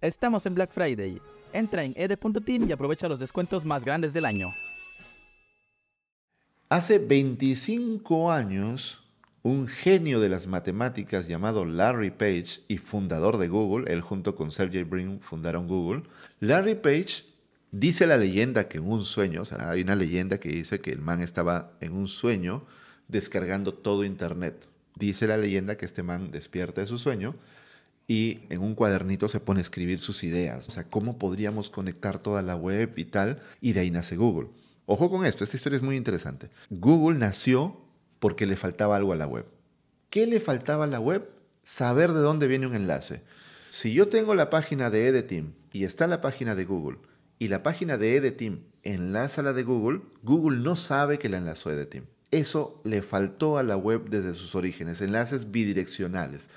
Estamos en Black Friday. Entra en ed.team y aprovecha los descuentos más grandes del año. Hace 25 años, un genio de las matemáticas llamado Larry Page y fundador de Google, él junto con Sergey Brin fundaron Google, Larry Page dice la leyenda que en un sueño, o sea, hay una leyenda que dice que el man estaba en un sueño descargando todo Internet. Dice la leyenda que este man despierta de su sueño y en un cuadernito se pone a escribir sus ideas, o sea, cómo podríamos conectar toda la web y tal, y de ahí nace Google. Ojo con esto, esta historia es muy interesante. Google nació porque le faltaba algo a la web. ¿Qué le faltaba a la web? Saber de dónde viene un enlace. Si yo tengo la página de Editing y está la página de Google, y la página de Editing enlaza la de Google, Google no sabe que la enlazó Editing. Eso le faltó a la web desde sus orígenes, enlaces bidireccionales.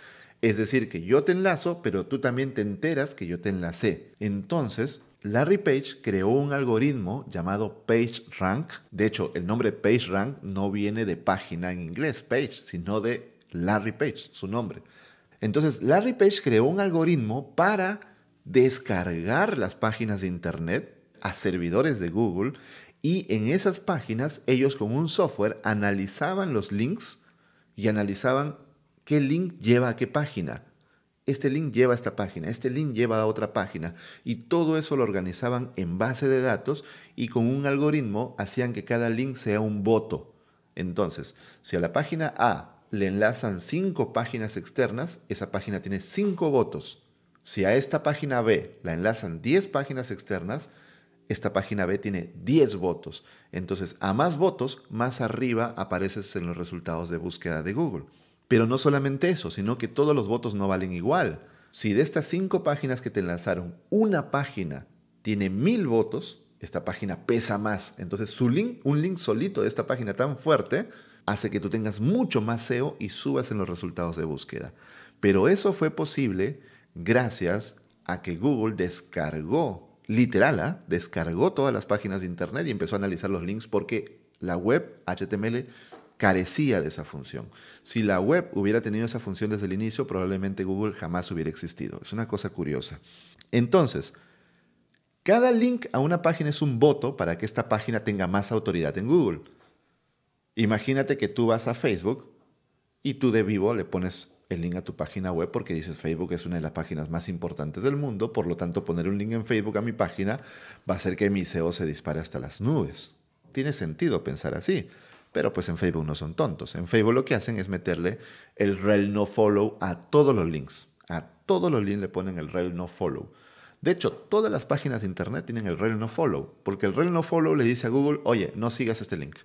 Es decir, que yo te enlazo, pero tú también te enteras que yo te enlacé. Entonces, Larry Page creó un algoritmo llamado PageRank. De hecho, el nombre PageRank no viene de página en inglés, Page, sino de Larry Page, su nombre. Entonces, Larry Page creó un algoritmo para descargar las páginas de Internet a servidores de Google y en esas páginas ellos con un software analizaban los links y analizaban ¿Qué link lleva a qué página? Este link lleva a esta página, este link lleva a otra página. Y todo eso lo organizaban en base de datos y con un algoritmo hacían que cada link sea un voto. Entonces, si a la página A le enlazan cinco páginas externas, esa página tiene cinco votos. Si a esta página B la enlazan 10 páginas externas, esta página B tiene 10 votos. Entonces, a más votos, más arriba apareces en los resultados de búsqueda de Google. Pero no solamente eso, sino que todos los votos no valen igual. Si de estas cinco páginas que te lanzaron, una página tiene mil votos, esta página pesa más. Entonces su link, un link solito de esta página tan fuerte, hace que tú tengas mucho más SEO y subas en los resultados de búsqueda. Pero eso fue posible gracias a que Google descargó, literal, ¿ah? descargó todas las páginas de Internet y empezó a analizar los links porque la web HTML carecía de esa función. Si la web hubiera tenido esa función desde el inicio, probablemente Google jamás hubiera existido. Es una cosa curiosa. Entonces, cada link a una página es un voto para que esta página tenga más autoridad en Google. Imagínate que tú vas a Facebook y tú de vivo le pones el link a tu página web porque dices Facebook es una de las páginas más importantes del mundo, por lo tanto poner un link en Facebook a mi página va a hacer que mi SEO se dispare hasta las nubes. Tiene sentido pensar así. Pero pues en Facebook no son tontos. En Facebook lo que hacen es meterle el rel no follow a todos los links. A todos los links le ponen el rel no follow. De hecho, todas las páginas de internet tienen el rel no follow, porque el rel no follow le dice a Google, oye, no sigas este link.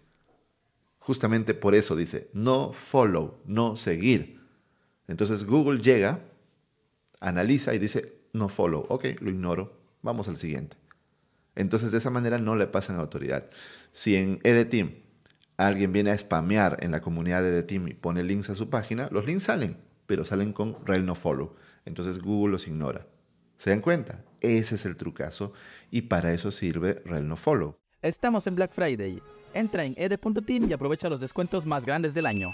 Justamente por eso dice, no follow, no seguir. Entonces Google llega, analiza y dice, no follow. Ok, lo ignoro, vamos al siguiente. Entonces de esa manera no le pasan autoridad. Si en EDTeam alguien viene a spamear en la comunidad de The Team y pone links a su página, los links salen, pero salen con rel no follow. Entonces Google los ignora. ¿Se dan cuenta? Ese es el trucazo y para eso sirve rel no follow. Estamos en Black Friday. Entra en ed.team y aprovecha los descuentos más grandes del año.